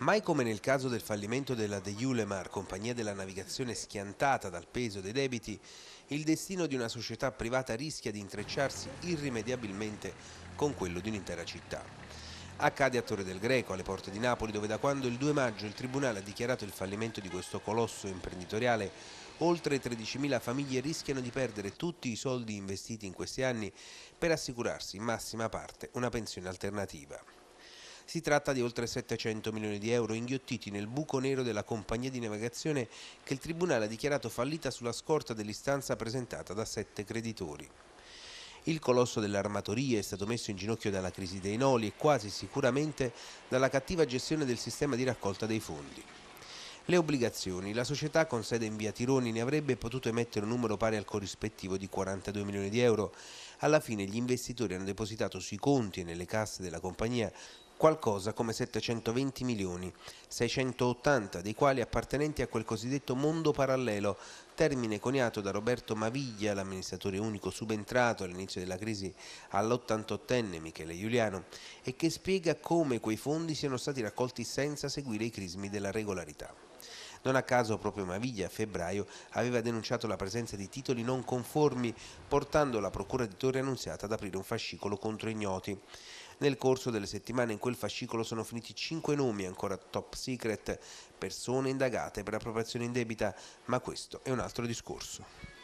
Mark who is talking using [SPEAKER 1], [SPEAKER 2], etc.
[SPEAKER 1] Mai come nel caso del fallimento della De Julemar, compagnia della navigazione schiantata dal peso dei debiti, il destino di una società privata rischia di intrecciarsi irrimediabilmente con quello di un'intera città. Accade a Torre del Greco, alle porte di Napoli, dove da quando il 2 maggio il Tribunale ha dichiarato il fallimento di questo colosso imprenditoriale, oltre 13.000 famiglie rischiano di perdere tutti i soldi investiti in questi anni per assicurarsi in massima parte una pensione alternativa. Si tratta di oltre 700 milioni di euro inghiottiti nel buco nero della compagnia di navigazione che il Tribunale ha dichiarato fallita sulla scorta dell'istanza presentata da sette creditori. Il colosso dell'armatoria è stato messo in ginocchio dalla crisi dei noli e quasi sicuramente dalla cattiva gestione del sistema di raccolta dei fondi. Le obbligazioni, la società con sede in via Tironi ne avrebbe potuto emettere un numero pari al corrispettivo di 42 milioni di euro. Alla fine gli investitori hanno depositato sui conti e nelle casse della compagnia qualcosa come 720 milioni, 680 dei quali appartenenti a quel cosiddetto mondo parallelo, termine coniato da Roberto Maviglia, l'amministratore unico subentrato all'inizio della crisi all'88enne Michele Giuliano, e che spiega come quei fondi siano stati raccolti senza seguire i crismi della regolarità. Non a caso proprio Maviglia a febbraio aveva denunciato la presenza di titoli non conformi, portando la procura di Torre Annunziata ad aprire un fascicolo contro ignoti. Nel corso delle settimane in quel fascicolo sono finiti cinque nomi ancora top secret, persone indagate per appropriazione indebita, ma questo è un altro discorso.